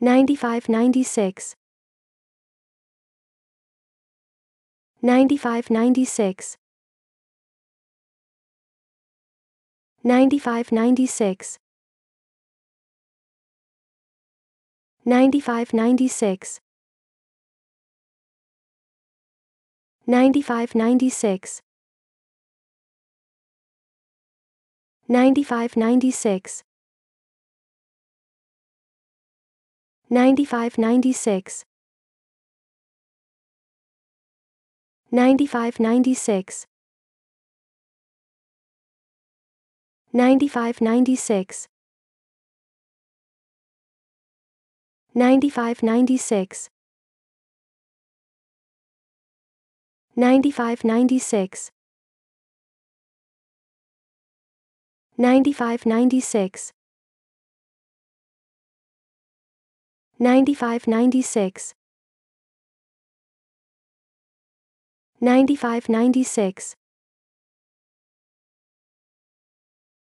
9596 9596 9596 9596 9596 9596 9596 9596 9596 9596 9596 9596 9596 9596